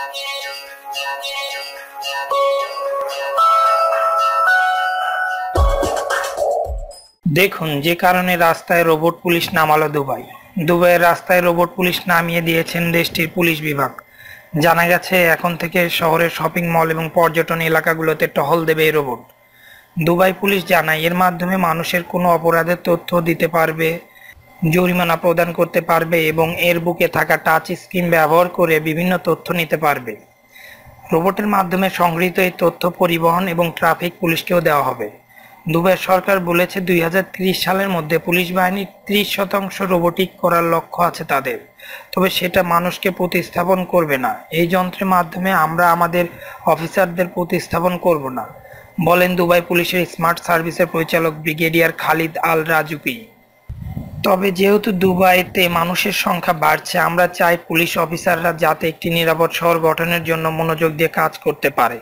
দেখুন যে কারণে রাস্তায় রোবট পুলিশ নামালো দুবাই দুবাইয়ের রাস্তায় রোবট পুলিশ নামিয়ে দিয়েছেন দেশটির পুলিশ বিভাগ জানা গেছে এখন থেকে শহরের শপিং মল এবং পর্যটন এলাকাগুলোতে টহল দেবে এই রোবট দুবাই পুলিশ জানায় এর মাধ্যমে মানুষের কোনো অপরাধের তথ্য দিতে পারবে জরিমানা প্রদান করতে পারবে এবং এর বুকে থাকা টাচ স্ক্রিন ব্যবহার করে বিভিন্ন তথ্য নিতে পারবে রোবটের মাধ্যমে সংগৃহীত এই তথ্য পরিবহন এবং ট্রাফিক পুলিশকেও দেওয়া হবে দুবাই সরকার বলেছে দুই সালের মধ্যে পুলিশ বাহিনীর ত্রিশ শতাংশ রোবটিক করার লক্ষ্য আছে তাদের তবে সেটা মানুষকে প্রতিস্থাপন করবে না এই যন্ত্রের মাধ্যমে আমরা আমাদের অফিসারদের প্রতিস্থাপন করব না বলেন দুবাই পুলিশের স্মার্ট সার্ভিসের পরিচালক ব্রিগেডিয়ার খালিদ আল রাজুকি তবে যেহেতু দুবাইতে মানুষের সংখ্যা বাড়ছে আমরা চাই পুলিশ অফিসাররা যাতে একটি নিরাপদ শহর গঠনের জন্য মনোযোগ দিয়ে কাজ করতে পারে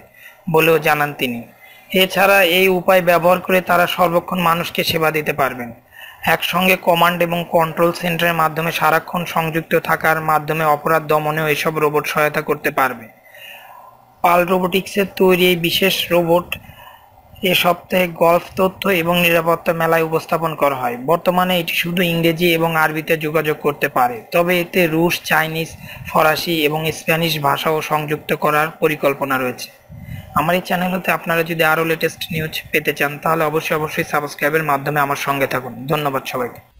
বলেও জানান তিনি এছাড়া এই উপায় ব্যবহার করে তারা সর্বক্ষণ মানুষকে সেবা দিতে পারবেন একসঙ্গে কমান্ড এবং কন্ট্রোল সেন্টারের মাধ্যমে সারাক্ষণ সংযুক্ত থাকার মাধ্যমে অপরাধ দমনেও এসব রোবট সহায়তা করতে পারবে পাল রোবোটিক্সের তৈরি এই বিশেষ রোবট এ সপ্তাহে গল্ফ তথ্য এবং নিরাপত্তা মেলায় উপস্থাপন করা হয় বর্তমানে এটি শুধু ইংরেজি এবং আরবিতে যোগাযোগ করতে পারে তবে এতে রুশ চাইনিজ ফরাসি এবং স্প্যানিশ ভাষাও সংযুক্ত করার পরিকল্পনা রয়েছে আমার এই চ্যানেল হতে আপনারা যদি আরও লেটেস্ট নিউজ পেতে চান তাহলে অবশ্যই অবশ্যই সাবস্ক্রাইবের মাধ্যমে আমার সঙ্গে থাকুন ধন্যবাদ সবাইকে